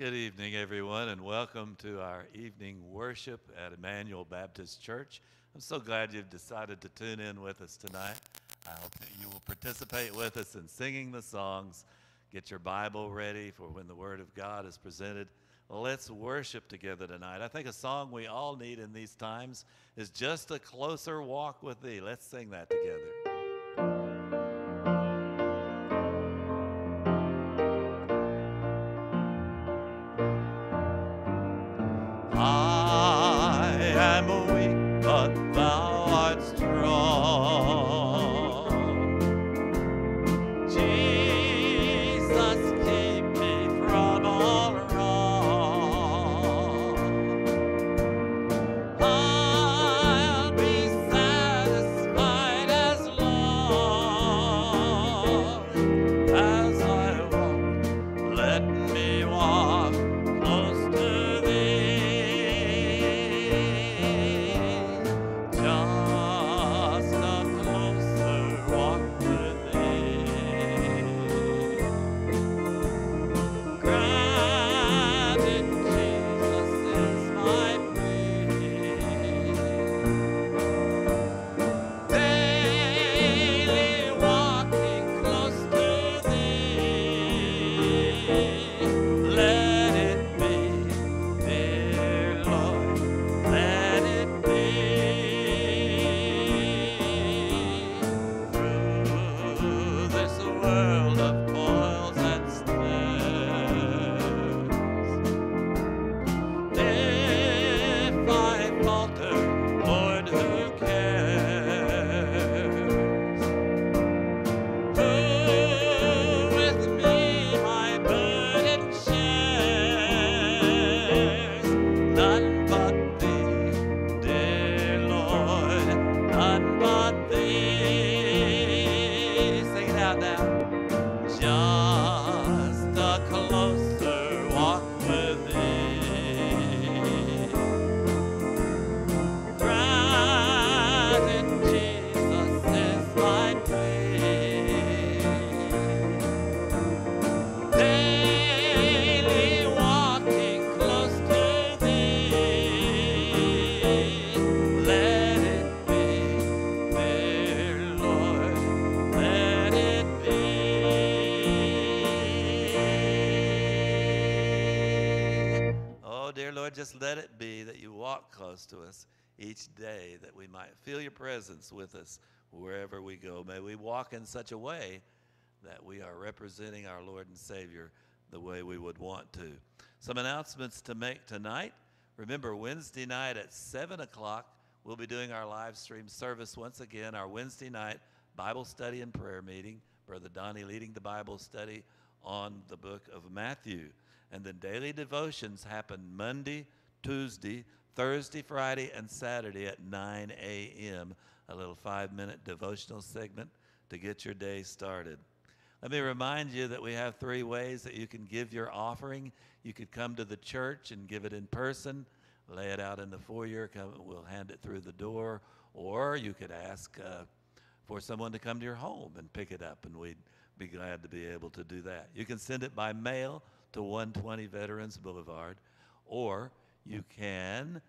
Good evening, everyone, and welcome to our evening worship at Emmanuel Baptist Church. I'm so glad you've decided to tune in with us tonight. I hope that you will participate with us in singing the songs. Get your Bible ready for when the Word of God is presented. Let's worship together tonight. I think a song we all need in these times is Just a Closer Walk with Thee. Let's sing that together. let it be that you walk close to us each day, that we might feel your presence with us wherever we go. May we walk in such a way that we are representing our Lord and Savior the way we would want to. Some announcements to make tonight. Remember, Wednesday night at 7 o'clock, we'll be doing our live stream service once again, our Wednesday night Bible study and prayer meeting. Brother Donnie leading the Bible study on the book of Matthew. And then daily devotions happen Monday Tuesday, Thursday, Friday, and Saturday at 9 a.m., a little five minute devotional segment to get your day started. Let me remind you that we have three ways that you can give your offering. You could come to the church and give it in person, lay it out in the foyer, come, we'll hand it through the door, or you could ask uh, for someone to come to your home and pick it up, and we'd be glad to be able to do that. You can send it by mail to 120 Veterans Boulevard, or you can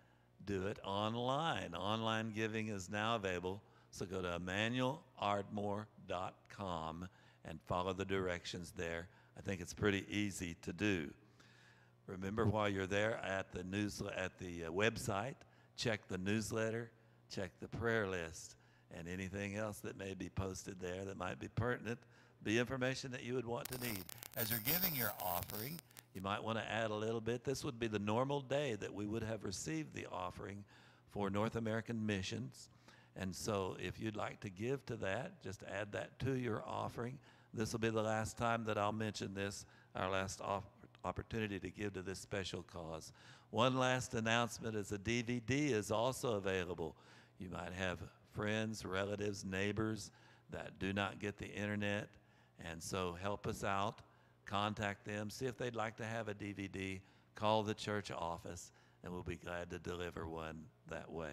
do it online. Online giving is now available. So go to emmanuelardmore.com and follow the directions there. I think it's pretty easy to do. Remember while you're there at the news at the uh, website, check the newsletter, check the prayer list, and anything else that may be posted there that might be pertinent, be information that you would want to need. As you're giving your offering, you might want to add a little bit. This would be the normal day that we would have received the offering for North American missions. And so if you'd like to give to that, just add that to your offering. This will be the last time that I'll mention this, our last off- opportunity to give to this special cause. One last announcement is a DVD is also available. You might have friends, relatives, neighbors that do not get the internet, and so help us out Contact them, see if they'd like to have a DVD. Call the church office, and we'll be glad to deliver one that way.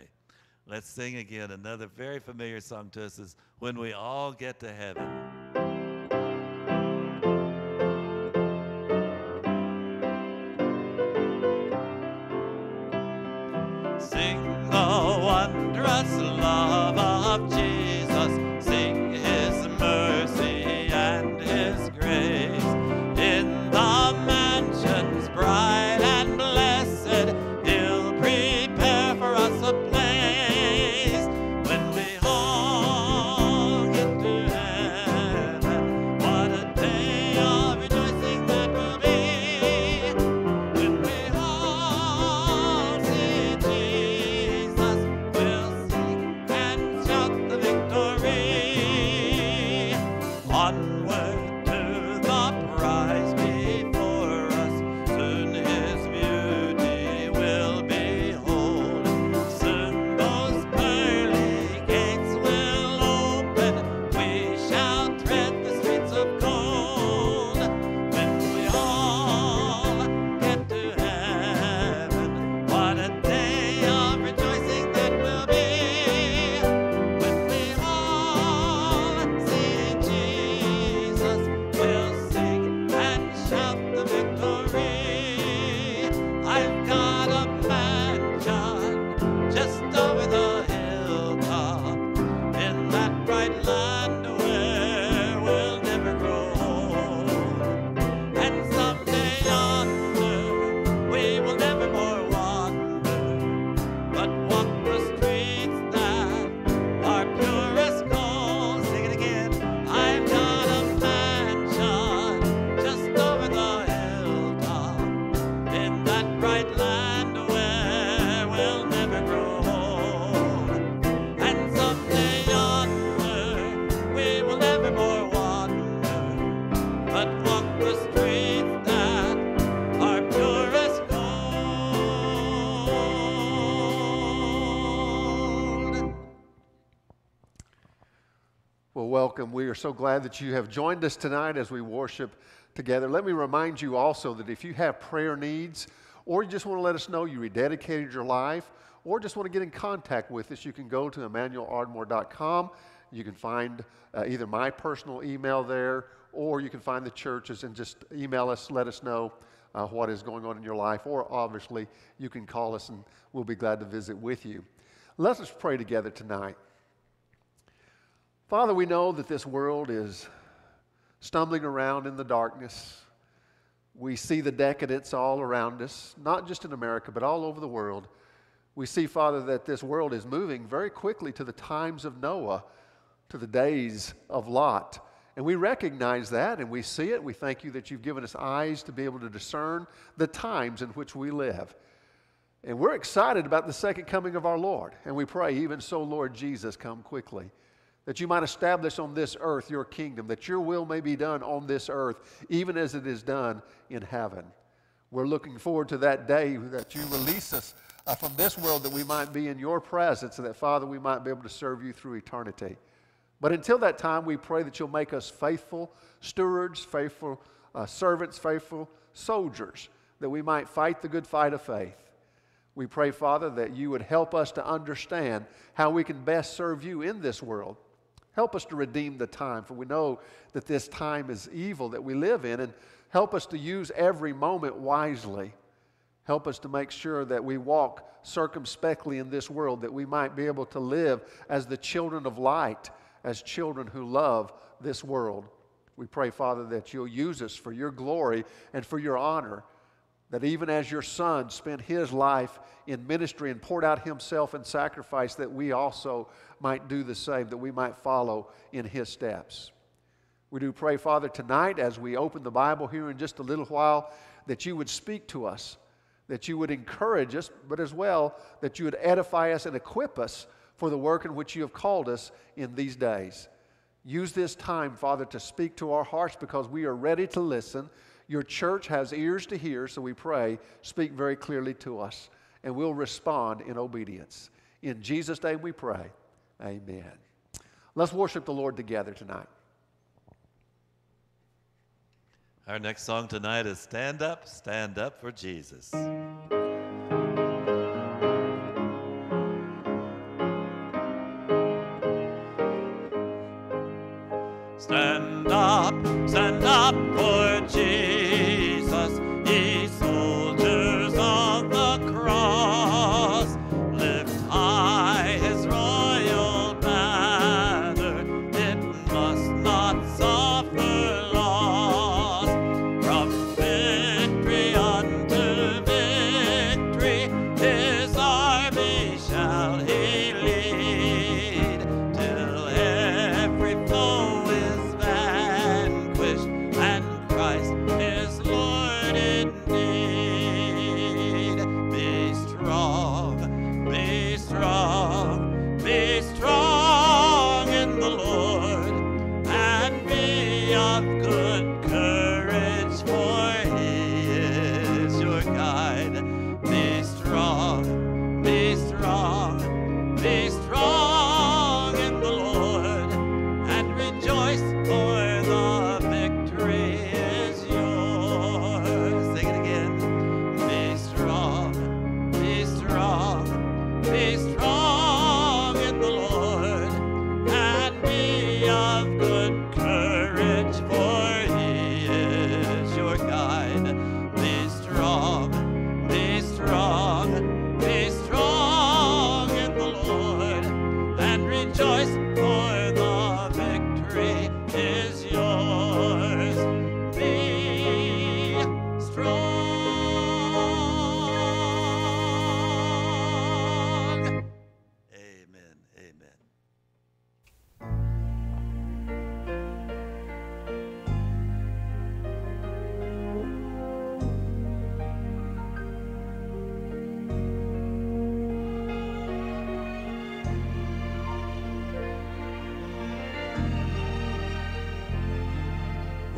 Let's sing again another very familiar song to us is When We All Get to Heaven. welcome. We are so glad that you have joined us tonight as we worship together. Let me remind you also that if you have prayer needs, or you just want to let us know you rededicated your life, or just want to get in contact with us, you can go to emmanuelardmore.com. You can find uh, either my personal email there, or you can find the churches and just email us, let us know uh, what is going on in your life, or obviously you can call us and we'll be glad to visit with you. Let us pray together tonight. Father, we know that this world is stumbling around in the darkness. We see the decadence all around us, not just in America, but all over the world. We see, Father, that this world is moving very quickly to the times of Noah, to the days of Lot. And we recognize that and we see it. We thank you that you've given us eyes to be able to discern the times in which we live. And we're excited about the second coming of our Lord. And we pray, even so, Lord Jesus, come quickly that you might establish on this earth your kingdom, that your will may be done on this earth, even as it is done in heaven. We're looking forward to that day that you release us uh, from this world, that we might be in your presence, and that, Father, we might be able to serve you through eternity. But until that time, we pray that you'll make us faithful stewards, faithful uh, servants, faithful soldiers, that we might fight the good fight of faith. We pray, Father, that you would help us to understand how we can best serve you in this world Help us to redeem the time, for we know that this time is evil that we live in, and help us to use every moment wisely. Help us to make sure that we walk circumspectly in this world, that we might be able to live as the children of light, as children who love this world. We pray, Father, that you'll use us for your glory and for your honor that even as your son spent his life in ministry and poured out himself in sacrifice, that we also might do the same, that we might follow in his steps. We do pray, Father, tonight as we open the Bible here in just a little while, that you would speak to us, that you would encourage us, but as well that you would edify us and equip us for the work in which you have called us in these days. Use this time, Father, to speak to our hearts because we are ready to listen. Your church has ears to hear, so we pray, speak very clearly to us, and we'll respond in obedience. In Jesus' name we pray. Amen. Let's worship the Lord together tonight. Our next song tonight is Stand Up, Stand Up for Jesus. Stand up, stand up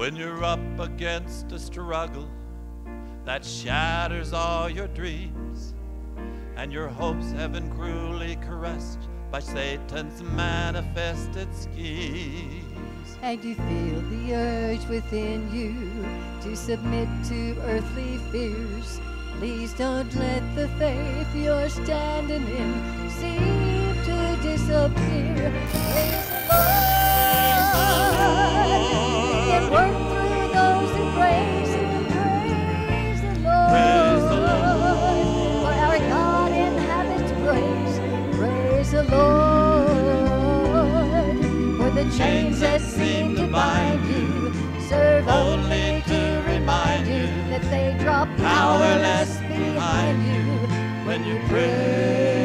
When you're up against a struggle that shatters all your dreams, and your hopes have been cruelly caressed by Satan's manifested schemes. And you feel the urge within you to submit to earthly fears. Please don't let the faith you're standing in seem to disappear. and work through those who praise and praise the Lord. Praise the Lord. For our God inhabits praise, praise the Lord. For the chains that seem to bind you serve only to remind you that they drop powerless behind you when you pray.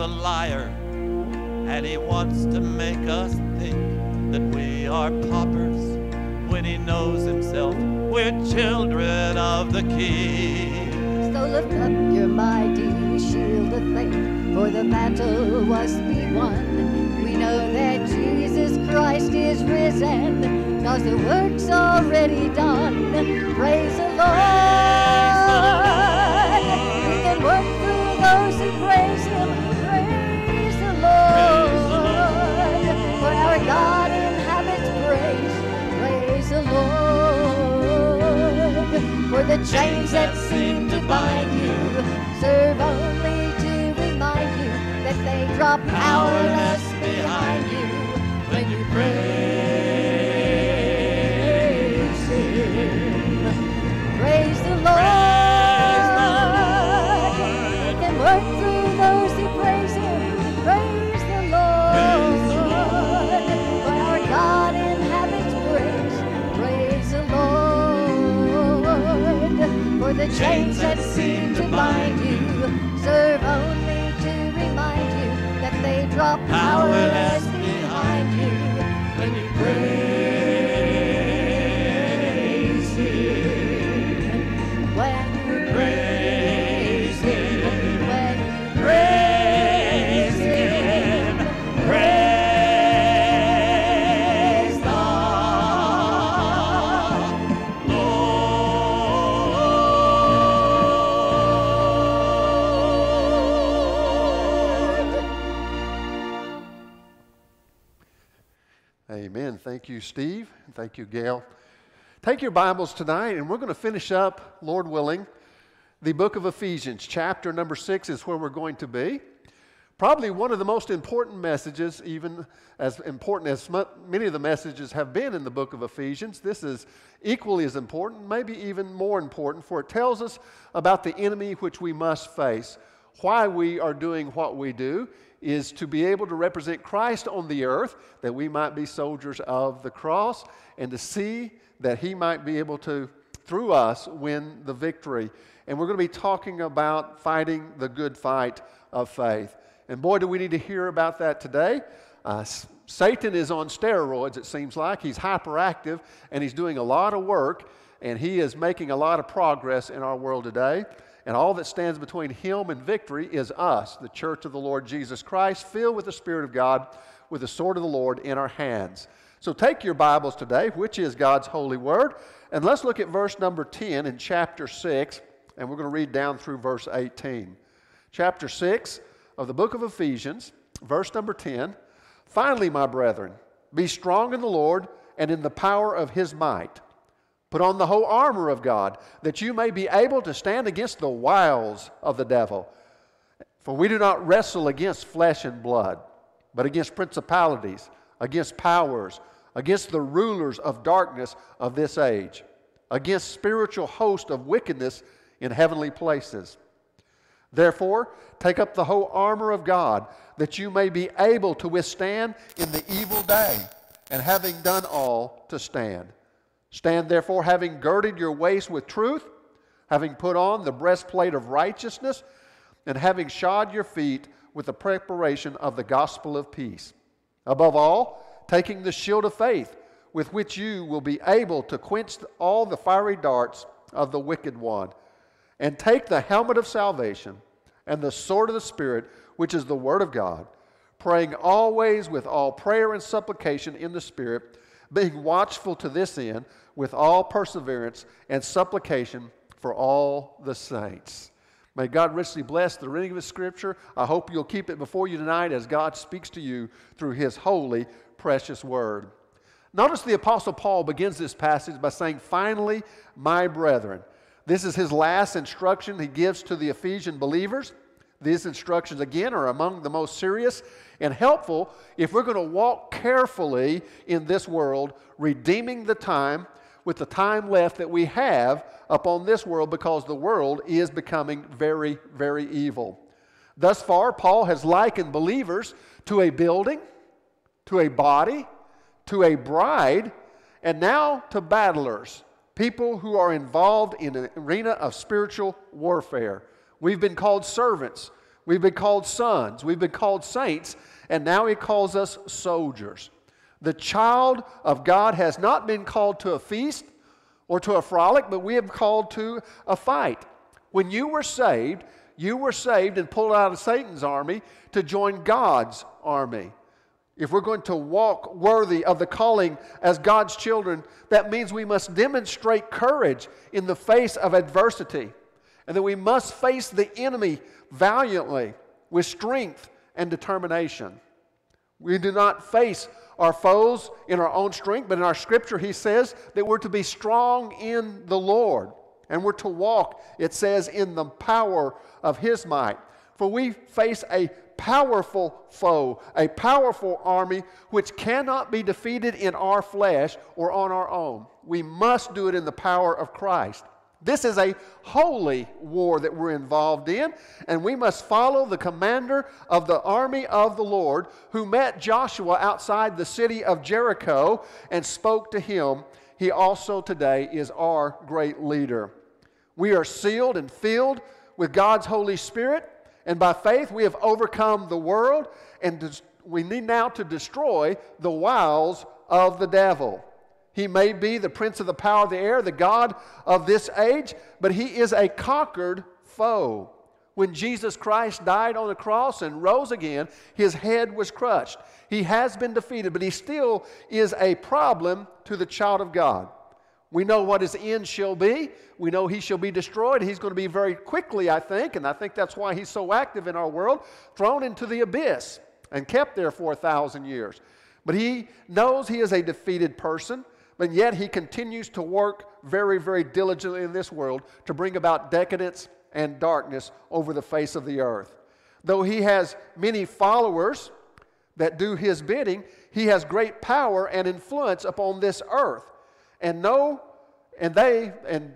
a liar, and he wants to make us think that we are paupers when he knows himself we're children of the king. So lift up your mighty shield of faith, for the battle must be won. We know that Jesus Christ is risen, cause the work's already done. Praise the Lord! Praise the Lord. We can work through those The chains that seem to bind you serve only to remind you that they drop powerless behind you. For the chains that seem to bind you serve only to remind you that they drop powerless you, Steve. thank you, Gail. Take your Bibles tonight, and we're going to finish up, Lord willing, the book of Ephesians. Chapter number six is where we're going to be. Probably one of the most important messages, even as important as many of the messages have been in the book of Ephesians. This is equally as important, maybe even more important, for it tells us about the enemy which we must face, why we are doing what we do, is to be able to represent Christ on the earth, that we might be soldiers of the cross, and to see that He might be able to, through us, win the victory. And we're going to be talking about fighting the good fight of faith. And boy, do we need to hear about that today. Uh, Satan is on steroids, it seems like. He's hyperactive and he's doing a lot of work, and he is making a lot of progress in our world today. And all that stands between him and victory is us, the church of the Lord Jesus Christ, filled with the Spirit of God, with the sword of the Lord in our hands. So take your Bibles today, which is God's holy word, and let's look at verse number 10 in chapter 6, and we're going to read down through verse 18. Chapter 6 of the book of Ephesians, verse number 10. Finally, my brethren, be strong in the Lord and in the power of his might. Put on the whole armor of God, that you may be able to stand against the wiles of the devil. For we do not wrestle against flesh and blood, but against principalities, against powers, against the rulers of darkness of this age, against spiritual hosts of wickedness in heavenly places. Therefore, take up the whole armor of God, that you may be able to withstand in the evil day, and having done all, to stand. Stand therefore, having girded your waist with truth, having put on the breastplate of righteousness, and having shod your feet with the preparation of the gospel of peace. Above all, taking the shield of faith, with which you will be able to quench all the fiery darts of the wicked one, and take the helmet of salvation and the sword of the Spirit, which is the Word of God, praying always with all prayer and supplication in the Spirit being watchful to this end with all perseverance and supplication for all the saints. May God richly bless the reading of the Scripture. I hope you'll keep it before you tonight as God speaks to you through His holy, precious word. Notice the Apostle Paul begins this passage by saying, Finally, my brethren. This is his last instruction he gives to the Ephesian believers these instructions, again, are among the most serious and helpful if we're going to walk carefully in this world, redeeming the time with the time left that we have upon this world because the world is becoming very, very evil. Thus far, Paul has likened believers to a building, to a body, to a bride, and now to battlers, people who are involved in an arena of spiritual warfare. We've been called servants. We've been called sons. We've been called saints. And now he calls us soldiers. The child of God has not been called to a feast or to a frolic, but we have called to a fight. When you were saved, you were saved and pulled out of Satan's army to join God's army. If we're going to walk worthy of the calling as God's children, that means we must demonstrate courage in the face of adversity and that we must face the enemy valiantly with strength and determination. We do not face our foes in our own strength, but in our scripture, he says that we're to be strong in the Lord and we're to walk, it says, in the power of his might. For we face a powerful foe, a powerful army which cannot be defeated in our flesh or on our own. We must do it in the power of Christ. This is a holy war that we're involved in, and we must follow the commander of the army of the Lord who met Joshua outside the city of Jericho and spoke to him. He also today is our great leader. We are sealed and filled with God's Holy Spirit, and by faith we have overcome the world, and we need now to destroy the wiles of the devil. He may be the prince of the power of the air, the God of this age, but he is a conquered foe. When Jesus Christ died on the cross and rose again, his head was crushed. He has been defeated, but he still is a problem to the child of God. We know what his end shall be. We know he shall be destroyed. He's going to be very quickly, I think, and I think that's why he's so active in our world, thrown into the abyss and kept there for a thousand years. But he knows he is a defeated person. And yet he continues to work very, very diligently in this world to bring about decadence and darkness over the face of the earth. Though he has many followers that do his bidding, he has great power and influence upon this earth. And no, and they, and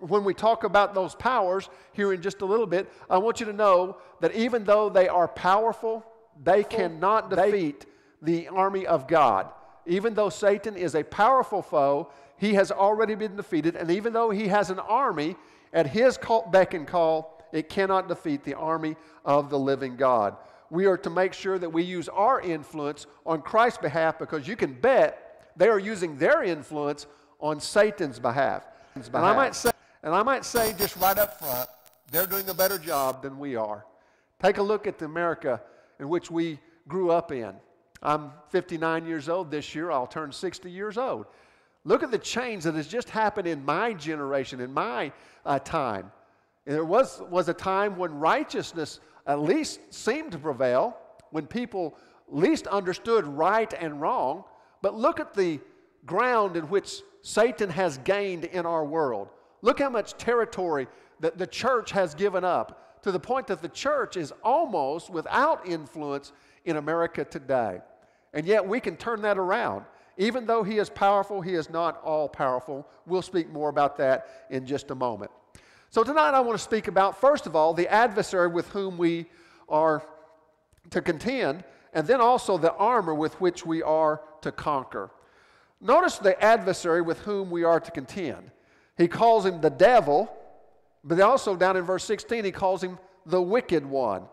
when we talk about those powers here in just a little bit, I want you to know that even though they are powerful, they cannot defeat the army of God even though Satan is a powerful foe, he has already been defeated. And even though he has an army, at his beck and call, it cannot defeat the army of the living God. We are to make sure that we use our influence on Christ's behalf because you can bet they are using their influence on Satan's behalf. And I might say, and I might say just right up front, they're doing a better job than we are. Take a look at the America in which we grew up in. I'm 59 years old this year. I'll turn 60 years old. Look at the change that has just happened in my generation, in my uh, time. And there was, was a time when righteousness at least seemed to prevail, when people least understood right and wrong. But look at the ground in which Satan has gained in our world. Look how much territory that the church has given up to the point that the church is almost without influence in America today. And yet we can turn that around. Even though he is powerful, he is not all powerful. We'll speak more about that in just a moment. So, tonight I want to speak about, first of all, the adversary with whom we are to contend, and then also the armor with which we are to conquer. Notice the adversary with whom we are to contend. He calls him the devil, but also down in verse 16, he calls him the wicked one.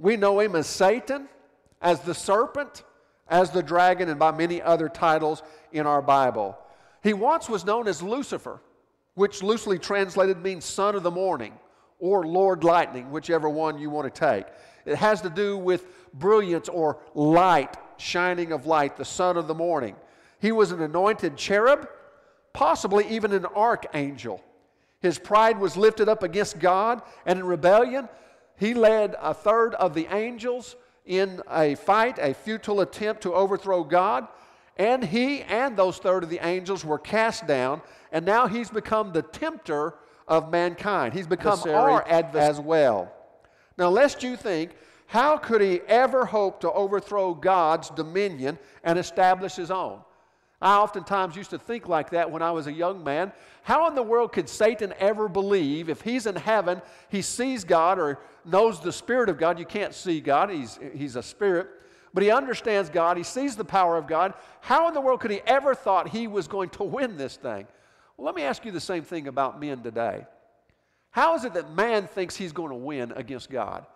We know him as Satan, as the serpent, as the dragon and by many other titles in our Bible. He once was known as Lucifer, which loosely translated means son of the morning or Lord Lightning, whichever one you want to take. It has to do with brilliance or light, shining of light, the son of the morning. He was an anointed cherub, possibly even an archangel. His pride was lifted up against God, and in rebellion, he led a third of the angels in a fight, a futile attempt to overthrow God. And he and those third of the angels were cast down, and now he's become the tempter of mankind. He's become our adversary as well. Now, lest you think, how could he ever hope to overthrow God's dominion and establish his own? I oftentimes used to think like that when I was a young man. How in the world could Satan ever believe if he's in heaven, he sees God or knows the Spirit of God? You can't see God, he's, he's a spirit. But he understands God, he sees the power of God. How in the world could he ever thought he was going to win this thing? Well, let me ask you the same thing about men today. How is it that man thinks he's going to win against God?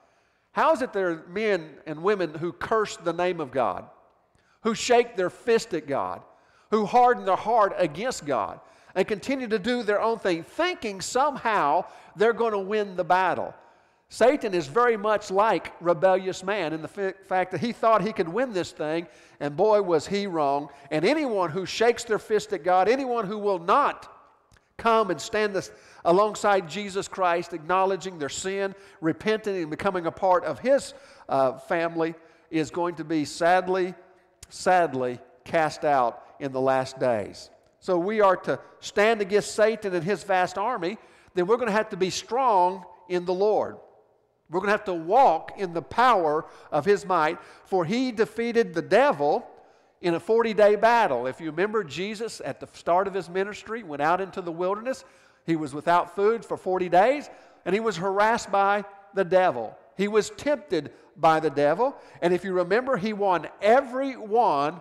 How is it there are men and women who curse the name of God, who shake their fist at God? who harden their heart against God and continue to do their own thing, thinking somehow they're going to win the battle. Satan is very much like rebellious man in the fact that he thought he could win this thing, and boy, was he wrong. And anyone who shakes their fist at God, anyone who will not come and stand this, alongside Jesus Christ, acknowledging their sin, repenting, and becoming a part of his uh, family, is going to be sadly, sadly cast out in the last days. So we are to stand against Satan and his vast army, then we're going to have to be strong in the Lord. We're going to have to walk in the power of his might, for he defeated the devil in a 40 day battle. If you remember, Jesus at the start of his ministry went out into the wilderness. He was without food for 40 days, and he was harassed by the devil. He was tempted by the devil. And if you remember, he won every one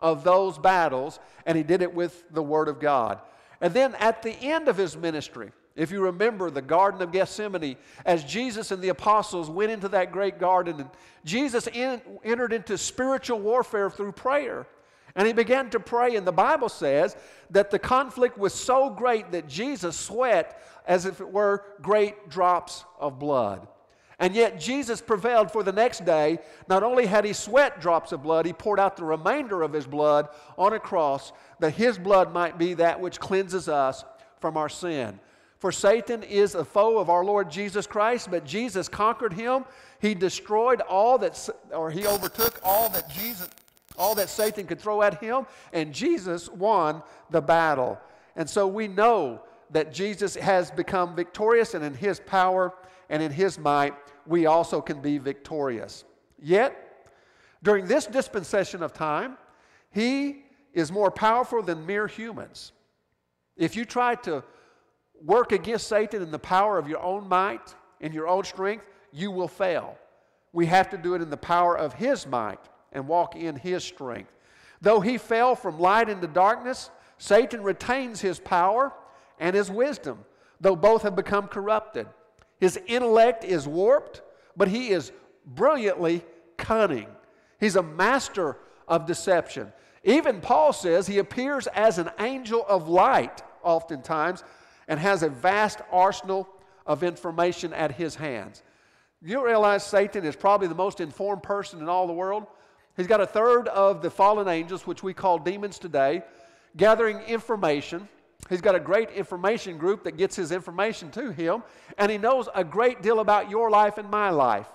of those battles, and he did it with the Word of God. And then at the end of his ministry, if you remember the Garden of Gethsemane, as Jesus and the apostles went into that great garden, and Jesus in, entered into spiritual warfare through prayer. And he began to pray, and the Bible says that the conflict was so great that Jesus sweat as if it were great drops of blood. And yet Jesus prevailed for the next day. Not only had he sweat drops of blood, he poured out the remainder of his blood on a cross that his blood might be that which cleanses us from our sin. For Satan is a foe of our Lord Jesus Christ, but Jesus conquered him. He destroyed all that, or he overtook all that Jesus, all that Satan could throw at him, and Jesus won the battle. And so we know that Jesus has become victorious, and in his power, and in his might, we also can be victorious. Yet, during this dispensation of time, he is more powerful than mere humans. If you try to work against Satan in the power of your own might and your own strength, you will fail. We have to do it in the power of his might and walk in his strength. Though he fell from light into darkness, Satan retains his power and his wisdom, though both have become corrupted. His intellect is warped, but he is brilliantly cunning. He's a master of deception. Even Paul says he appears as an angel of light oftentimes and has a vast arsenal of information at his hands. You realize Satan is probably the most informed person in all the world? He's got a third of the fallen angels, which we call demons today, gathering information He's got a great information group that gets his information to him, and he knows a great deal about your life and my life.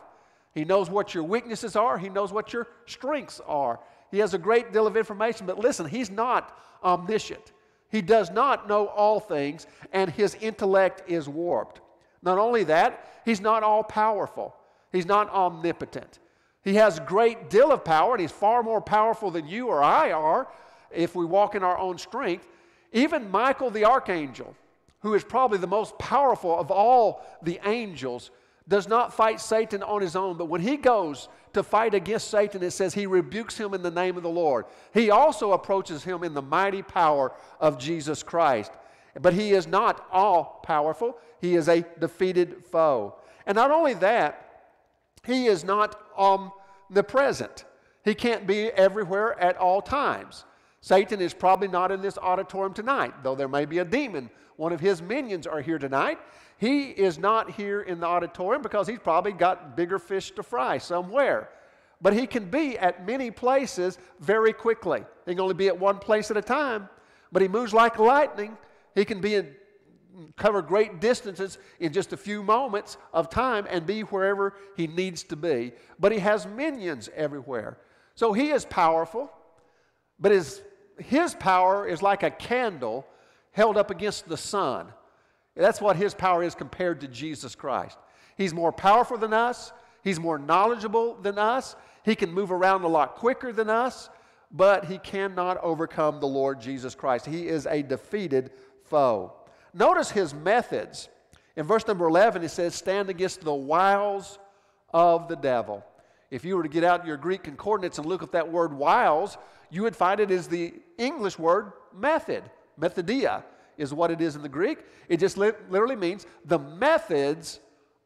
He knows what your weaknesses are, he knows what your strengths are. He has a great deal of information, but listen, he's not omniscient. He does not know all things, and his intellect is warped. Not only that, he's not all powerful, he's not omnipotent. He has great deal of power, and he's far more powerful than you or I are if we walk in our own strength, even Michael the archangel, who is probably the most powerful of all the angels, does not fight Satan on his own, but when he goes to fight against Satan, it says he rebukes him in the name of the Lord. He also approaches him in the mighty power of Jesus Christ. But he is not all powerful, he is a defeated foe. And not only that, he is not omnipresent, he can't be everywhere at all times. Satan is probably not in this auditorium tonight, though there may be a demon. One of his minions are here tonight. He is not here in the auditorium because he's probably got bigger fish to fry somewhere. But he can be at many places very quickly. He can only be at one place at a time, but he moves like lightning. He can be in cover great distances in just a few moments of time and be wherever he needs to be. But he has minions everywhere. So he is powerful, but his his power is like a candle held up against the sun. That's what his power is compared to Jesus Christ. He's more powerful than us, he's more knowledgeable than us, he can move around a lot quicker than us, but he cannot overcome the Lord Jesus Christ. He is a defeated foe. Notice his methods. In verse number 11, he says, Stand against the wiles of the devil. If you were to get out your Greek concordance and look up that word wiles, you would find it is the English word method. Methodia is what it is in the Greek. It just li- literally means the methods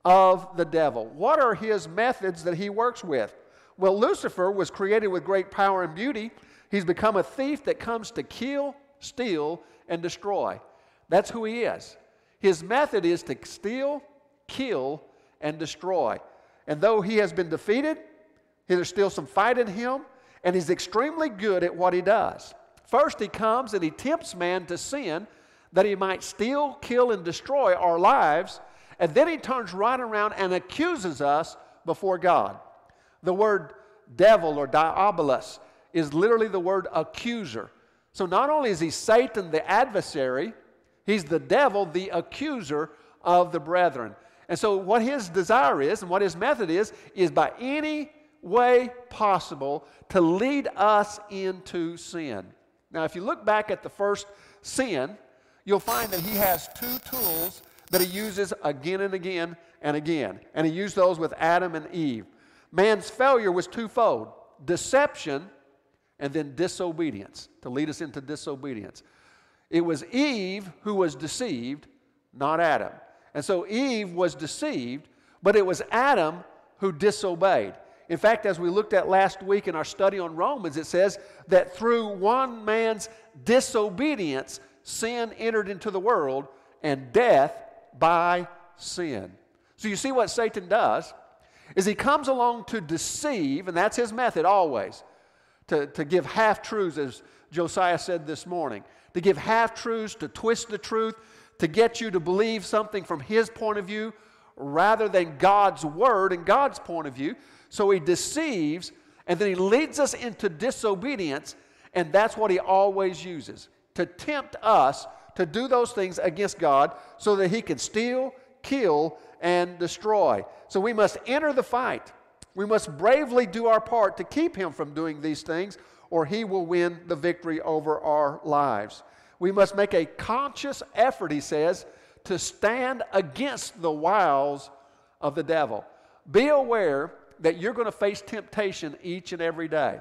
of the devil. What are his methods that he works with? Well, Lucifer was created with great power and beauty. He's become a thief that comes to kill, steal, and destroy. That's who he is. His method is to steal, kill, and destroy. And though he has been defeated, there's still some fight in him, and he's extremely good at what he does. First, he comes and he tempts man to sin that he might steal, kill, and destroy our lives. And then he turns right around and accuses us before God. The word devil or diabolus is literally the word accuser. So not only is he Satan, the adversary, he's the devil, the accuser of the brethren. And so, what his desire is and what his method is, is by any way possible to lead us into sin. Now, if you look back at the first sin, you'll find that he has two tools that he uses again and again and again. And he used those with Adam and Eve. Man's failure was twofold deception and then disobedience, to lead us into disobedience. It was Eve who was deceived, not Adam. And so Eve was deceived, but it was Adam who disobeyed. In fact, as we looked at last week in our study on Romans, it says that through one man's disobedience, sin entered into the world and death by sin. So you see what Satan does is he comes along to deceive, and that's his method always, to, to give half truths, as Josiah said this morning, to give half truths, to twist the truth, to get you to believe something from his point of view rather than God's word and God's point of view. So he deceives and then he leads us into disobedience, and that's what he always uses to tempt us to do those things against God so that he can steal, kill, and destroy. So we must enter the fight. We must bravely do our part to keep him from doing these things, or he will win the victory over our lives. We must make a conscious effort, he says, to stand against the wiles of the devil. Be aware that you're going to face temptation each and every day.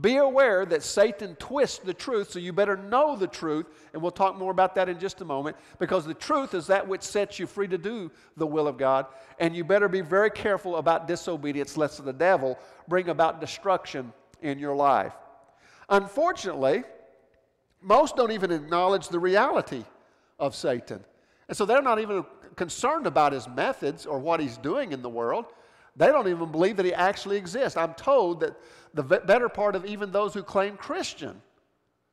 Be aware that Satan twists the truth, so you better know the truth, and we'll talk more about that in just a moment, because the truth is that which sets you free to do the will of God, and you better be very careful about disobedience, lest the devil bring about destruction in your life. Unfortunately, most don't even acknowledge the reality of Satan. And so they're not even concerned about his methods or what he's doing in the world. They don't even believe that he actually exists. I'm told that the better part of even those who claim Christian,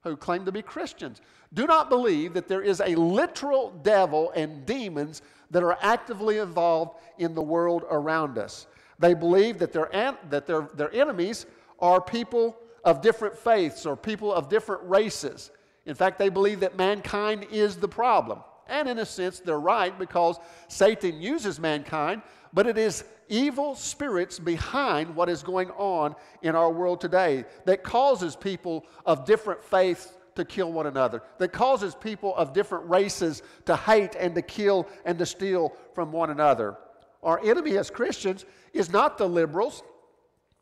who claim to be Christians, do not believe that there is a literal devil and demons that are actively involved in the world around us. They believe that their, that their, their enemies are people of different faiths or people of different races. In fact, they believe that mankind is the problem. And in a sense, they're right because Satan uses mankind, but it is evil spirits behind what is going on in our world today that causes people of different faiths to kill one another, that causes people of different races to hate and to kill and to steal from one another. Our enemy as Christians is not the liberals.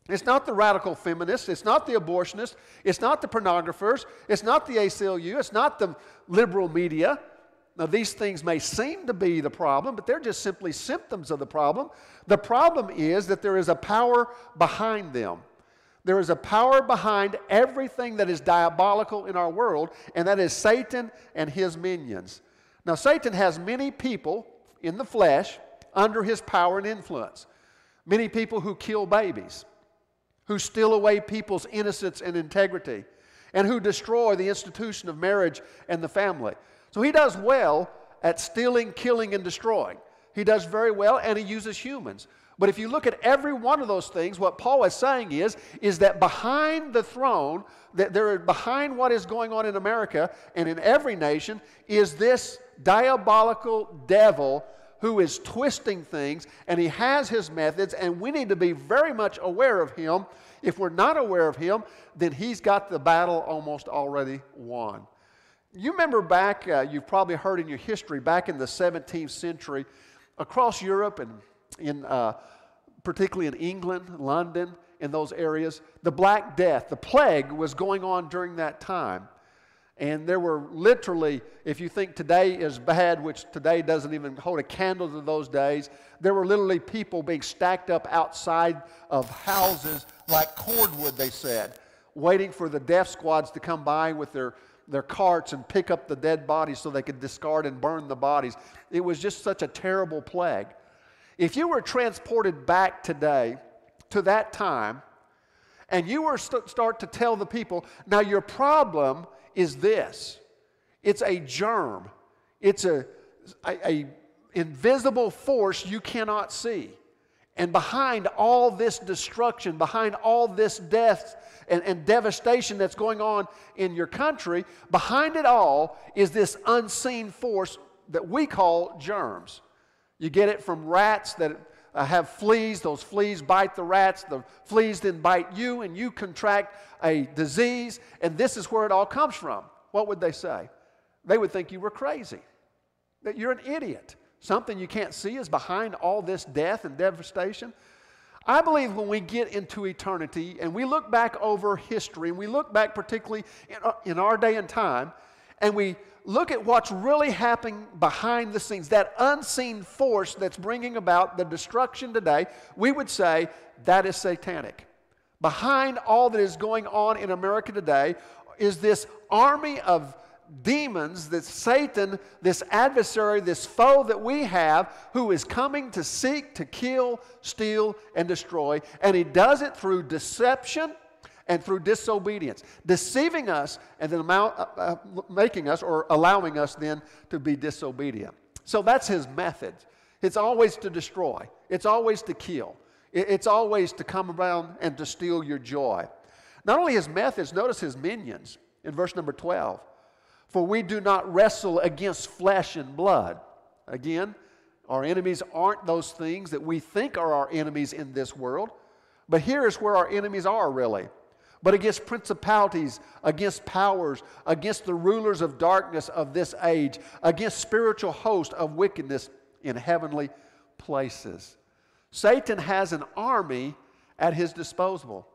It's not the radical feminists. It's not the abortionists. It's not the pornographers. It's not the ACLU. It's not the liberal media. Now, these things may seem to be the problem, but they're just simply symptoms of the problem. The problem is that there is a power behind them. There is a power behind everything that is diabolical in our world, and that is Satan and his minions. Now, Satan has many people in the flesh under his power and influence. Many people who kill babies, who steal away people's innocence and integrity, and who destroy the institution of marriage and the family. So he does well at stealing, killing, and destroying. He does very well, and he uses humans. But if you look at every one of those things, what Paul is saying is, is that behind the throne, that there behind what is going on in America and in every nation, is this diabolical devil who is twisting things, and he has his methods, and we need to be very much aware of him. If we're not aware of him, then he's got the battle almost already won. You remember back, uh, you've probably heard in your history, back in the 17th century, across Europe and in, uh, particularly in England, London, in those areas, the Black Death, the plague was going on during that time. And there were literally, if you think today is bad, which today doesn't even hold a candle to those days, there were literally people being stacked up outside of houses like cordwood, they said, waiting for the death squads to come by with their their carts and pick up the dead bodies so they could discard and burn the bodies. It was just such a terrible plague. If you were transported back today to that time, and you were st- start to tell the people, now your problem is this it's a germ, it's a, a, a invisible force you cannot see. And behind all this destruction, behind all this death and, and devastation that's going on in your country, behind it all is this unseen force that we call germs. You get it from rats that uh, have fleas, those fleas bite the rats, the fleas then bite you, and you contract a disease, and this is where it all comes from. What would they say? They would think you were crazy, that you're an idiot. Something you can't see is behind all this death and devastation. I believe when we get into eternity and we look back over history and we look back particularly in our, in our day and time and we look at what's really happening behind the scenes, that unseen force that's bringing about the destruction today, we would say that is satanic. Behind all that is going on in America today is this army of demons, this Satan, this adversary, this foe that we have who is coming to seek, to kill, steal, and destroy. And he does it through deception and through disobedience, deceiving us and then amount, uh, uh, making us or allowing us then to be disobedient. So that's his method. It's always to destroy, it's always to kill, it's always to come around and to steal your joy. Not only his methods, notice his minions in verse number 12. For we do not wrestle against flesh and blood. Again, our enemies aren't those things that we think are our enemies in this world. But here is where our enemies are, really. But against principalities, against powers, against the rulers of darkness of this age, against spiritual hosts of wickedness in heavenly places. Satan has an army at his disposal.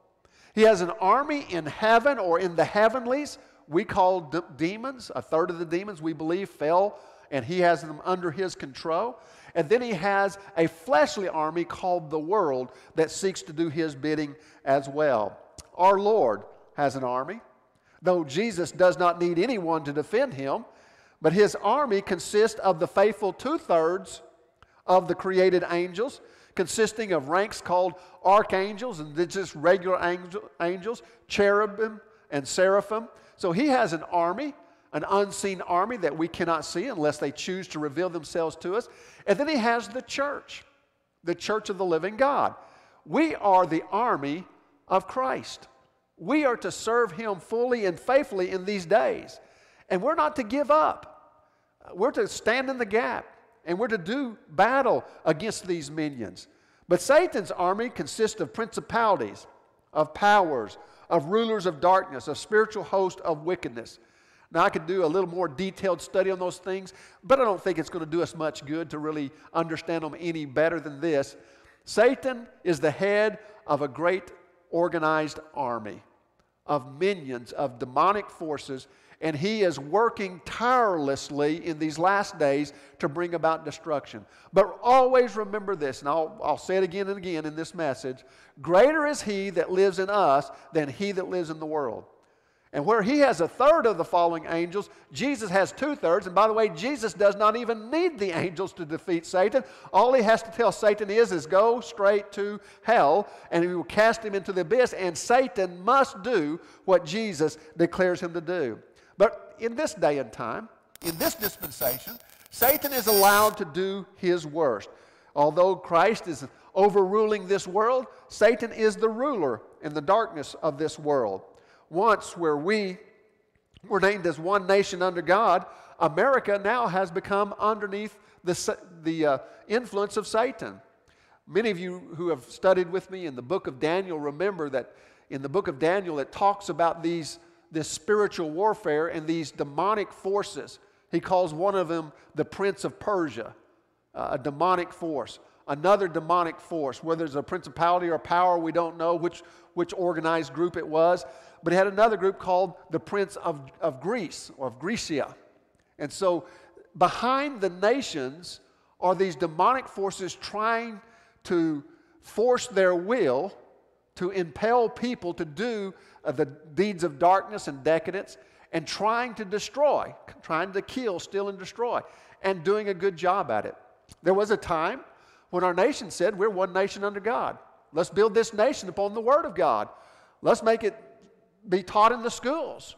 He has an army in heaven or in the heavenlies we call de- demons, a third of the demons we believe fell, and he has them under his control. And then he has a fleshly army called the world that seeks to do his bidding as well. Our Lord has an army, though Jesus does not need anyone to defend him, but his army consists of the faithful two thirds of the created angels consisting of ranks called archangels and just regular angel, angels, cherubim and seraphim. So he has an army, an unseen army that we cannot see unless they choose to reveal themselves to us. And then he has the church, the church of the living God. We are the army of Christ. We are to serve him fully and faithfully in these days. And we're not to give up, we're to stand in the gap and we're to do battle against these minions. But Satan's army consists of principalities, of powers, of rulers of darkness, a spiritual host of wickedness. Now, I could do a little more detailed study on those things, but I don't think it's going to do us much good to really understand them any better than this. Satan is the head of a great organized army of minions, of demonic forces and he is working tirelessly in these last days to bring about destruction. But always remember this, and I'll, I'll say it again and again in this message greater is he that lives in us than he that lives in the world. And where he has a third of the fallen angels, Jesus has two thirds. And by the way, Jesus does not even need the angels to defeat Satan. All he has to tell Satan is, is go straight to hell, and we will cast him into the abyss. And Satan must do what Jesus declares him to do. But in this day and time, in this dispensation, Satan is allowed to do his worst. Although Christ is overruling this world, Satan is the ruler in the darkness of this world. Once, where we were named as one nation under God, America now has become underneath the, the uh, influence of Satan. Many of you who have studied with me in the book of Daniel remember that in the book of Daniel it talks about these this spiritual warfare and these demonic forces. He calls one of them the Prince of Persia, uh, a demonic force. Another demonic force, whether it's a principality or power, we don't know which, which organized group it was. But he had another group called the Prince of, of Greece, or of Grecia. And so behind the nations are these demonic forces trying to force their will to impel people to do uh, the deeds of darkness and decadence and trying to destroy, trying to kill, steal, and destroy, and doing a good job at it. There was a time when our nation said, We're one nation under God. Let's build this nation upon the Word of God. Let's make it be taught in the schools.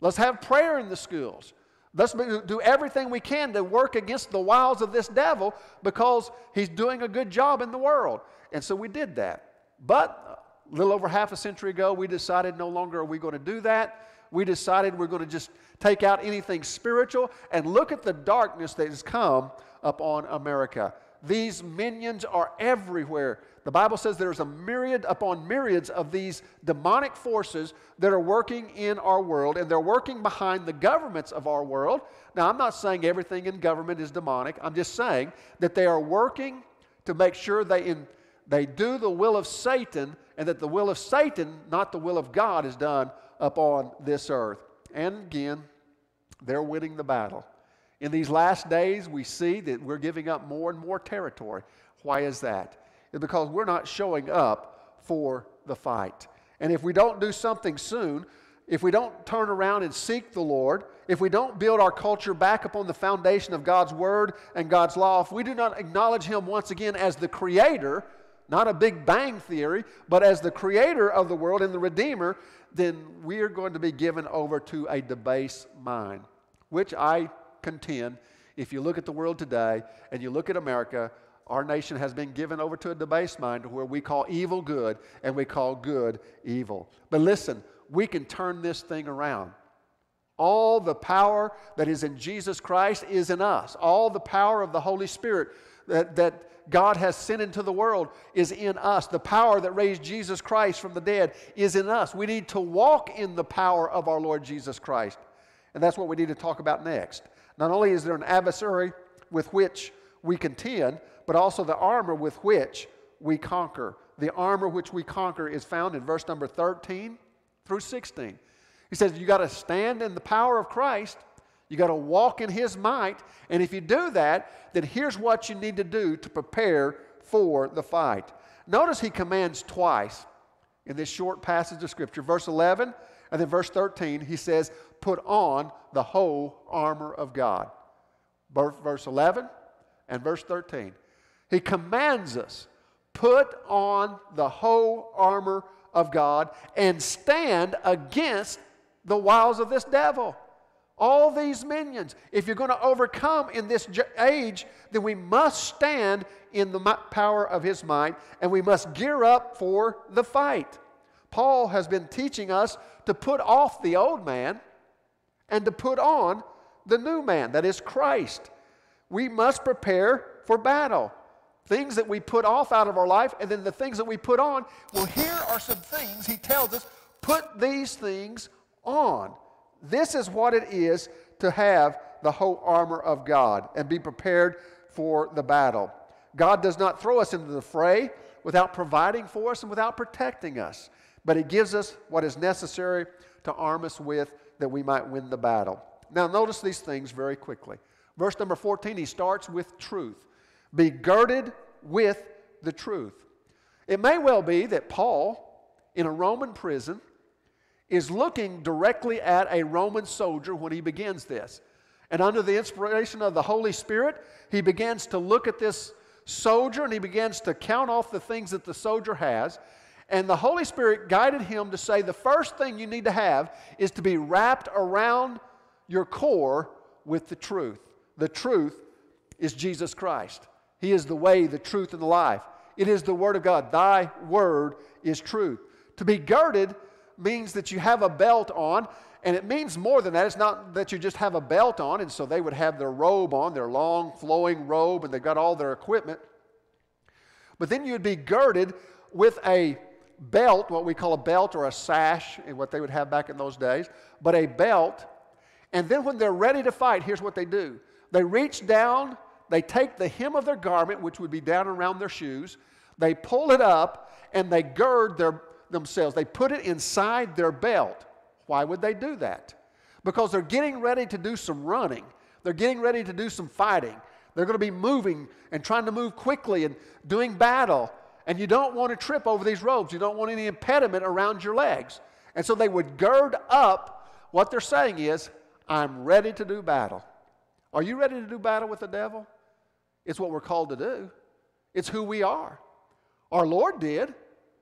Let's have prayer in the schools. Let's do everything we can to work against the wiles of this devil because he's doing a good job in the world. And so we did that. But a little over half a century ago, we decided no longer are we going to do that. We decided we're going to just take out anything spiritual and look at the darkness that has come upon America. These minions are everywhere. The Bible says there's a myriad upon myriads of these demonic forces that are working in our world, and they're working behind the governments of our world. Now, I'm not saying everything in government is demonic. I'm just saying that they are working to make sure they, in, they do the will of Satan and that the will of Satan, not the will of God, is done upon this earth. And again, they're winning the battle. In these last days, we see that we're giving up more and more territory. Why is that? It's because we're not showing up for the fight. And if we don't do something soon, if we don't turn around and seek the Lord, if we don't build our culture back upon the foundation of God's Word and God's law, if we do not acknowledge Him once again as the Creator not a Big Bang theory, but as the creator of the world and the redeemer, then we are going to be given over to a debased mind, which I contend, if you look at the world today and you look at America, our nation has been given over to a debased mind where we call evil good and we call good evil. But listen, we can turn this thing around. All the power that is in Jesus Christ is in us. All the power of the Holy Spirit that, that God has sent into the world is in us. The power that raised Jesus Christ from the dead is in us. We need to walk in the power of our Lord Jesus Christ. And that's what we need to talk about next. Not only is there an adversary with which we contend, but also the armor with which we conquer. The armor which we conquer is found in verse number 13 through 16. He says, You got to stand in the power of Christ you got to walk in His might. And if you do that, then here's what you need to do to prepare for the fight. Notice He commands twice in this short passage of Scripture. Verse 11 and then verse 13, He says, Put on the whole armor of God. Verse 11 and verse 13. He commands us, Put on the whole armor of God and stand against the wiles of this devil all these minions. If you're going to overcome in this age, then we must stand in the power of his might and we must gear up for the fight. Paul has been teaching us to put off the old man and to put on the new man, that is Christ. We must prepare for battle. Things that we put off out of our life and then the things that we put on. Well, here are some things he tells us put these things on. This is what it is to have the whole armor of God and be prepared for the battle. God does not throw us into the fray without providing for us and without protecting us, but He gives us what is necessary to arm us with that we might win the battle. Now, notice these things very quickly. Verse number 14, he starts with truth. Be girded with the truth. It may well be that Paul, in a Roman prison, is looking directly at a Roman soldier when he begins this. And under the inspiration of the Holy Spirit, he begins to look at this soldier and he begins to count off the things that the soldier has. And the Holy Spirit guided him to say the first thing you need to have is to be wrapped around your core with the truth. The truth is Jesus Christ. He is the way, the truth, and the life. It is the Word of God. Thy Word is truth. To be girded means that you have a belt on, and it means more than that. It's not that you just have a belt on, and so they would have their robe on, their long flowing robe, and they've got all their equipment. But then you'd be girded with a belt, what we call a belt or a sash, what they would have back in those days, but a belt. And then when they're ready to fight, here's what they do they reach down, they take the hem of their garment, which would be down around their shoes, they pull it up, and they gird their themselves. They put it inside their belt. Why would they do that? Because they're getting ready to do some running, they're getting ready to do some fighting. They're going to be moving and trying to move quickly and doing battle. And you don't want to trip over these robes. You don't want any impediment around your legs. And so they would gird up. What they're saying is, I'm ready to do battle. Are you ready to do battle with the devil? It's what we're called to do, it's who we are. Our Lord did.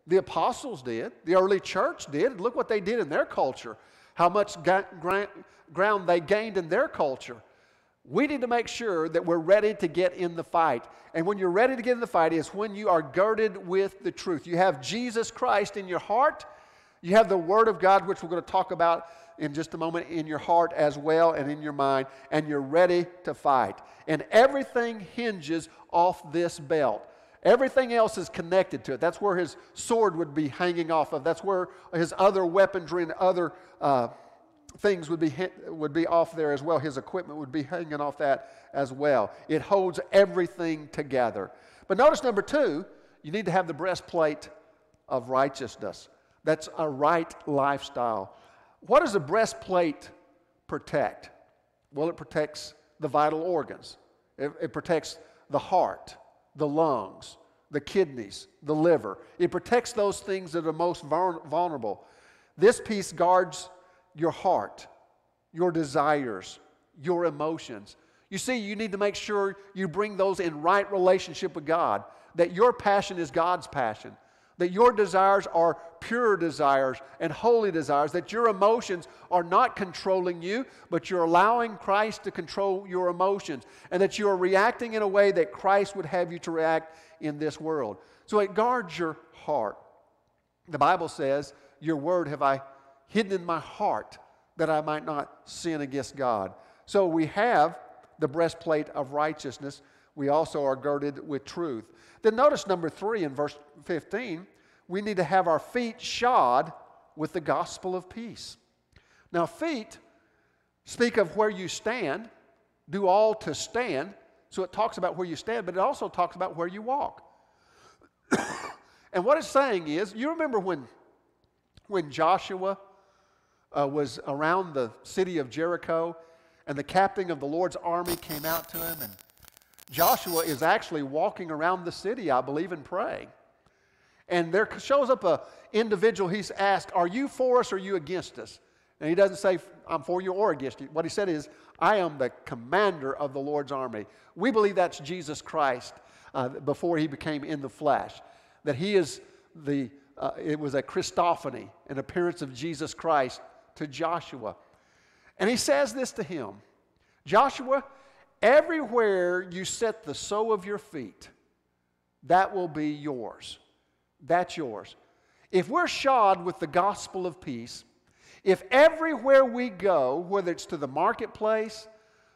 The apostles did, the early church did. Look what they did in their culture, how much ground they gained in their culture. We need to make sure that we're ready to get in the fight. And when you're ready to get in the fight is when you are girded with the truth. You have Jesus Christ in your heart. You have the Word of God, which we're going to talk about in just a moment, in your heart as well and in your mind. And you're ready to fight. And everything hinges off this belt. Everything else is connected to it. That's where his sword would be hanging off of. That's where his other weaponry and other uh, things would be, would be off there as well. His equipment would be hanging off that as well. It holds everything together. But notice number two, you need to have the breastplate of righteousness. That's a right lifestyle. What does a breastplate protect? Well, it protects the vital organs, it, it protects the heart, the lungs, the kidneys, the liver. It protects those things that are most vulnerable. This piece guards your heart, your desires, your emotions. You see, you need to make sure you bring those in right relationship with God, that your passion is God's passion, that your desires are pure desires and holy desires, that your emotions are not controlling you, but you're allowing Christ to control your emotions, and that you are reacting in a way that Christ would have you to react in this world. So it guards your heart. The Bible says, Your word have I hidden in my heart that I might not sin against God. So we have the breastplate of righteousness. We also are girded with truth. Then notice number three in verse 15 we need to have our feet shod with the gospel of peace. Now, feet speak of where you stand, do all to stand. So it talks about where you stand, but it also talks about where you walk. and what it's saying is, you remember when, when Joshua uh, was around the city of Jericho and the captain of the Lord's army came out to him and Joshua is actually walking around the city, I believe, and praying. And there shows up an individual he's asked, Are you for us or are you against us? And he doesn't say, I'm for you or against you. What he said is, I am the commander of the Lord's army. We believe that's Jesus Christ uh, before he became in the flesh, that he is the, uh, it was a Christophany, an appearance of Jesus Christ to Joshua. And he says this to him Joshua, Everywhere you set the sole of your feet, that will be yours. That's yours. If we're shod with the gospel of peace, if everywhere we go, whether it's to the marketplace,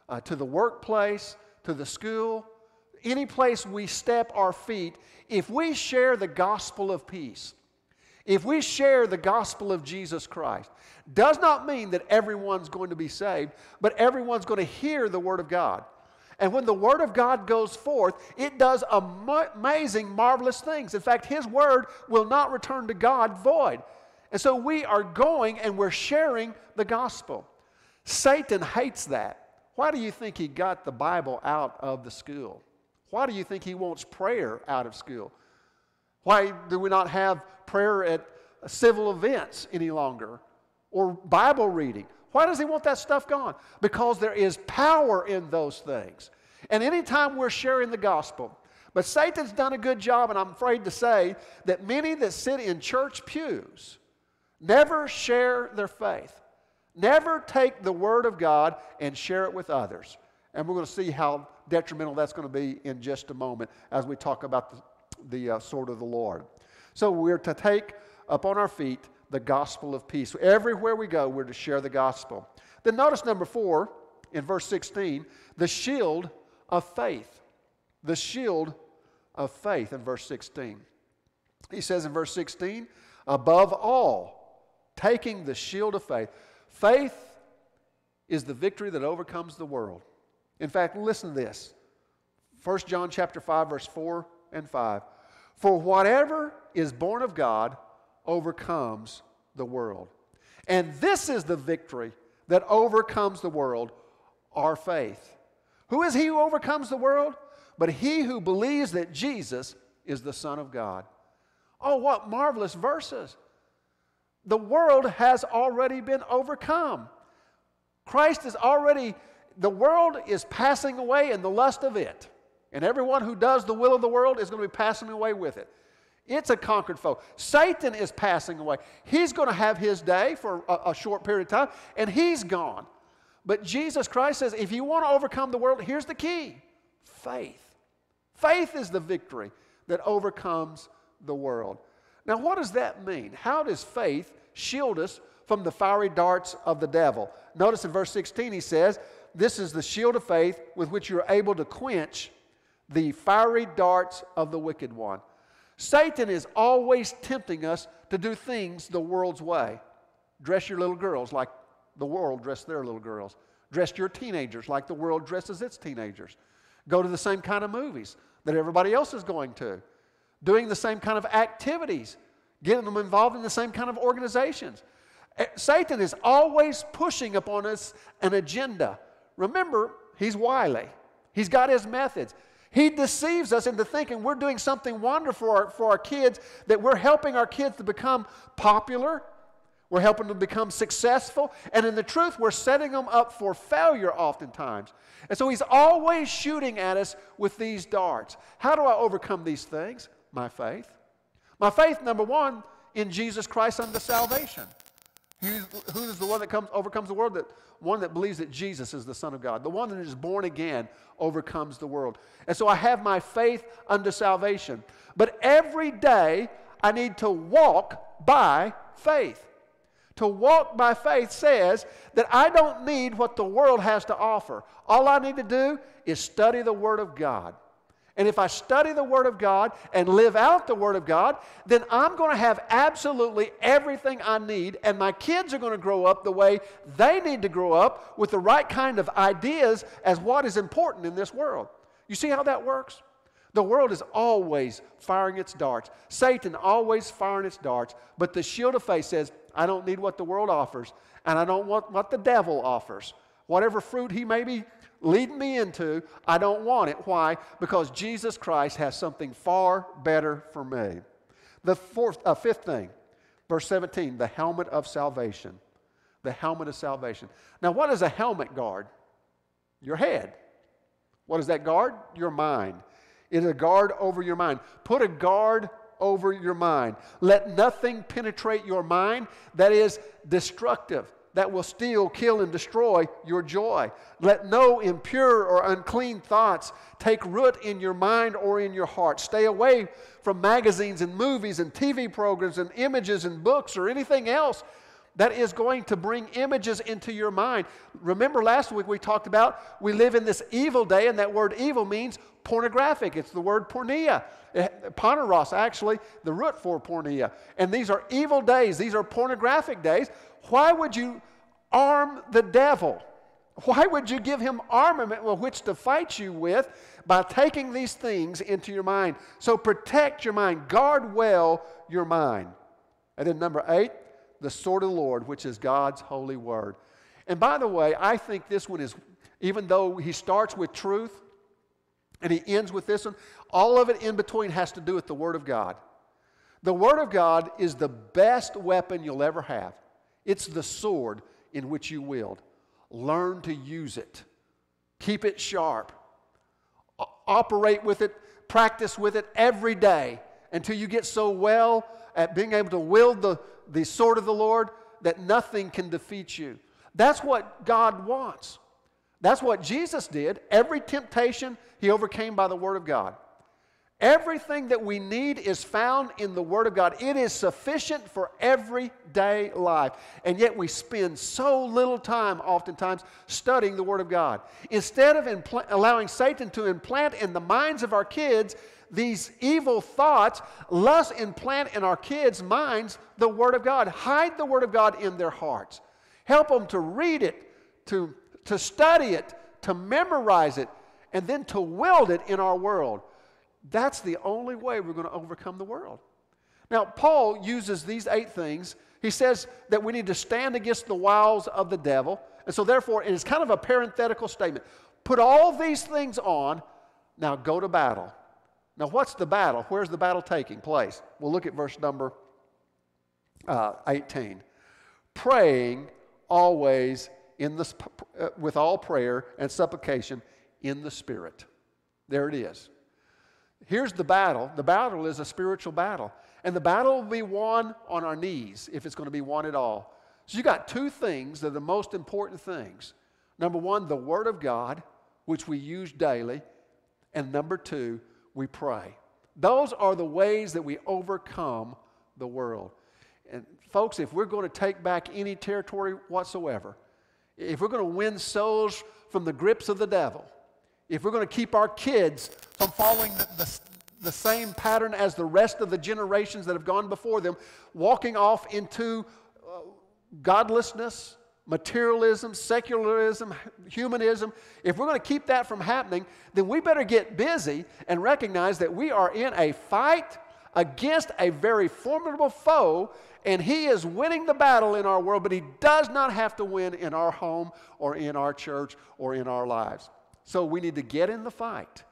uh, to the workplace, to the school, any place we step our feet, if we share the gospel of peace, if we share the gospel of Jesus Christ, does not mean that everyone's going to be saved, but everyone's going to hear the word of God. And when the Word of God goes forth, it does amazing, marvelous things. In fact, His Word will not return to God void. And so we are going and we're sharing the gospel. Satan hates that. Why do you think he got the Bible out of the school? Why do you think he wants prayer out of school? Why do we not have prayer at civil events any longer or Bible reading? Why does he want that stuff gone? Because there is power in those things. And anytime we're sharing the gospel, but Satan's done a good job, and I'm afraid to say that many that sit in church pews never share their faith, never take the Word of God and share it with others. And we're going to see how detrimental that's going to be in just a moment as we talk about the, the uh, sword of the Lord. So we're to take up on our feet the gospel of peace. Everywhere we go, we're to share the gospel. Then notice number four in verse 16 the shield of faith. The shield of faith in verse 16. He says in verse 16, above all, taking the shield of faith. Faith is the victory that overcomes the world. In fact, listen to this. 1 John chapter 5 verse 4 and 5. For whatever is born of God overcomes the world. And this is the victory that overcomes the world, our faith. Who is he who overcomes the world? But he who believes that Jesus is the Son of God. Oh, what marvelous verses! The world has already been overcome. Christ is already, the world is passing away in the lust of it. And everyone who does the will of the world is going to be passing away with it. It's a conquered foe. Satan is passing away. He's going to have his day for a, a, short period of time, and he's gone. But Jesus Christ says, if you want to overcome the world, here's the key faith. Faith is the victory that overcomes the world. Now, what does that mean? How does faith shield us from the fiery darts of the devil? Notice in verse 16, he says, This is the shield of faith with which you're able to quench the fiery darts of the wicked one. Satan is always tempting us to do things the world's way. Dress your little girls like the world dressed their little girls. Dress your teenagers like the world dresses its teenagers. Go to the same kind of movies that everybody else is going to. Doing the same kind of activities, getting them involved in the same kind of organizations. Eh, Satan is always pushing upon us an agenda. Remember, he's wily. He's got his methods. He deceives us into thinking we're doing something wonderful for our, for our kids, that we're helping our kids to become popular, we're helping them become successful, and in the truth, we're setting them up for failure oftentimes. And so he's always shooting at us with these darts. How do I overcome these things? My faith. My faith, number one, in Jesus Christ unto salvation. Who is the one that comes, overcomes the world? That one that believes that Jesus is the Son of God. The one that is born again overcomes the world. And so I have my faith unto salvation. But every day I need to walk by faith. To walk by faith says that I don't need what the world has to offer. All I need to do is study the Word of God and if I study the Word of God and live out the Word of God, then I'm going to have absolutely everything I need, and my kids are going to grow up the way they need to grow up with the right kind of ideas as what is important in this world. You see how that works? The world is always firing its darts. Satan always firing its darts, but the shield of faith says, I don't need what the world offers, and I don't want what the devil offers. Whatever fruit he may be lead me into, I don't want it. Why? Because Jesus Christ has something far better for me. The fourth, uh, fifth thing, verse 17, the helmet of salvation. The helmet of salvation. Now, what does a helmet guard? Your head. What does that guard? Your mind. It is a guard over your mind. Put a guard over your mind. Let nothing penetrate your mind that is destructive that will steal, kill, and destroy your joy. Let no impure or unclean thoughts take root in your mind or in your heart. Stay away from magazines and movies and TV programs and images and books or anything else that is going to bring images into your mind. Remember last week we talked about we live in this evil day, and that word evil means pornographic. It's the word pornea, eh, poneros, actually, the root for pornea. And these are evil days, these are pornographic days. Why would you arm the devil? Why would you give him armament with which to fight you with by taking these things into your mind? So protect your mind, guard well your mind. And then number eight, the sword of the Lord, which is God's holy word. And by the way, I think this one is, even though he starts with truth and he ends with this one, all of it in between has to do with the Word of God. The Word of God is the best weapon you'll ever have, it's the sword in which you wield. Learn to use it, keep it sharp, o- operate with it, practice with it every day until you get so well at being able to wield the the sword of the Lord, that nothing can defeat you. That's what God wants. That's what Jesus did. Every temptation he overcame by the Word of God. Everything that we need is found in the Word of God. It is sufficient for everyday life. And yet we spend so little time, oftentimes, studying the Word of God. Instead of impl- allowing Satan to implant in the minds of our kids these evil thoughts, let's implant in our kids' minds the Word of God. Hide the Word of God in their hearts. Help them to read it, to, to study it, to memorize it, and then to wield it in our world. That's the only way we're going to overcome the world. Now, Paul uses these eight things. He says that we need to stand against the wiles of the devil. And so, therefore, it is kind of a parenthetical statement. Put all these things on, now go to battle. Now, what's the battle? Where's the battle taking place? We'll look at verse number uh, 18. Praying always in the, uh, with all prayer and supplication in the Spirit. There it is. Here's the battle the battle is a spiritual battle. And the battle will be won on our knees if it's going to be won at all. So you got two things that are the most important things. Number one, the Word of God, which we use daily. And number two, we pray. Those are the ways that we overcome the world. And folks, if we're going to take back any territory whatsoever, if we're going to win souls from the grips of the devil, if we're going to keep our kids from following the, the, the same pattern as the rest of the generations that have gone before them, walking off into uh, godlessness, materialism, secularism, humanism, if we're going to keep that from happening, then we better get busy and recognize that we are in a fight against a very formidable foe, and he is winning the battle in our world, but he does not have to win in our home or in our church or in our lives. So we need to get in the fight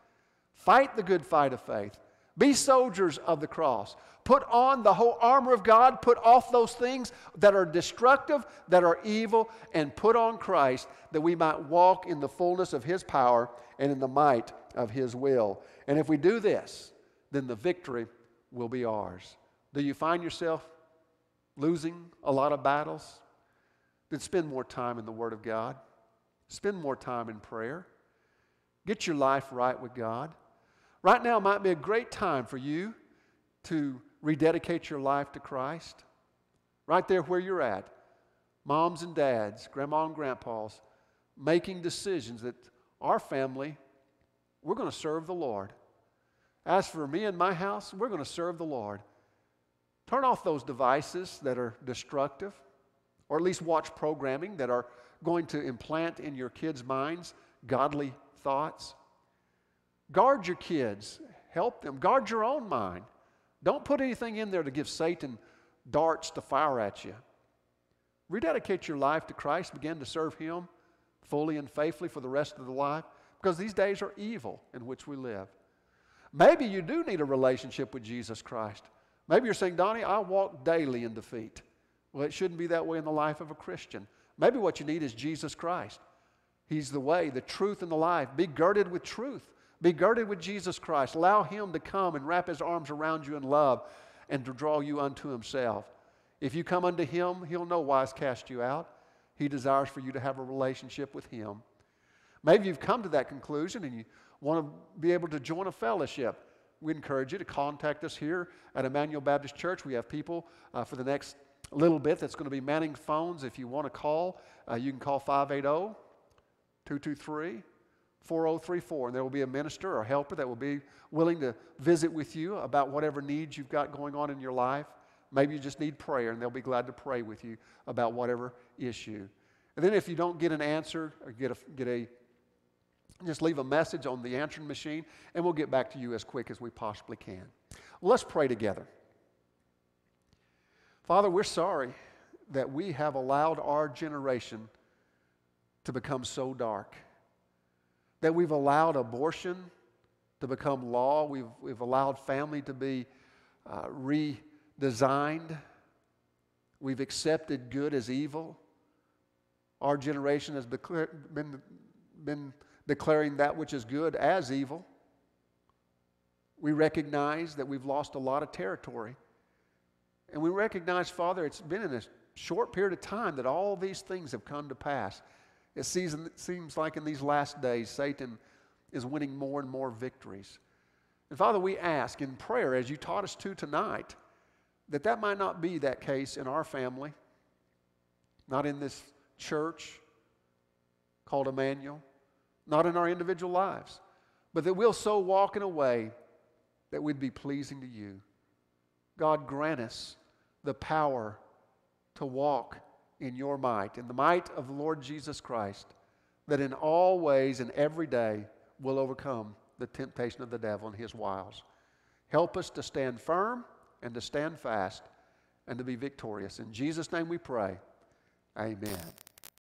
Fight the good fight of faith. Be soldiers of the cross. Put on the whole armor of God. Put off those things that are destructive, that are evil, and put on Christ that we might walk in the fullness of His power and in the might of His will. And if we do this, then the victory will be ours. Do you find yourself losing a lot of battles? Then spend more time in the Word of God, spend more time in prayer, get your life right with God. Right now might be a great time for you to rededicate your life to Christ. Right there where you're at, moms and dads, grandma and grandpas, making decisions that our family, we're going to serve the Lord. As for me and my house, we're going to serve the Lord. Turn off those devices that are destructive, or at least watch programming that are going to implant in your kids' minds godly thoughts. Guard your kids, help them, guard your own mind. Don't put anything in there to give Satan darts to fire at you. Rededicate your life to Christ, begin to serve Him fully and faithfully for the rest of the life because these days are evil in which we live. Maybe you do need a relationship with Jesus Christ. Maybe you're saying, Donnie, I walk daily in defeat. Well, it shouldn't be that way in the life of a Christian. Maybe what you need is Jesus Christ. He's the way, the truth, and the life. Be girded with truth. Be girded with Jesus Christ. Allow Him to come and wrap His arms around you in love and to draw you unto Himself. If you come unto Him, He'll no wise cast you out. He desires for you to have a relationship with Him. Maybe you've come to that conclusion and you want to be able to join a fellowship. We encourage you to contact us here at Emmanuel Baptist Church. We have people uh, for the next little bit that's going to be manning phones. If you want to call, uh, you can call 580 223 4034. And there will be a minister or helper that will be willing to visit with you about whatever needs you've got going on in your life. Maybe you just need prayer, and they'll be glad to pray with you about whatever issue. And then if you don't get an answer or get a, get a just leave a message on the answering machine, and we'll get back to you as quick as we possibly can. let's pray together. Father, we're sorry that we have allowed our generation to become so dark that we've allowed abortion to become law, we've, we've allowed family to be uh, redesigned, we've accepted good as evil. Our generation has been, been declaring that which is good as evil. We recognize that we've lost a lot of territory. And we recognize, Father, it's been in a short period of time that all these things have come to pass. It seems like in these last days, Satan is winning more and more victories. And Father, we ask in prayer, as you taught us to tonight, that that might not be that case in our family, not in this church called Emmanuel, not in our individual lives, but that we'll so walk in a way that we'd be pleasing to you. God, grant us the power to walk in your might, in the might of the Lord Jesus Christ, that in all ways and every day will overcome the temptation of the devil and his wiles. Help us to stand firm and to stand fast and to be victorious. In Jesus' name we pray. Amen.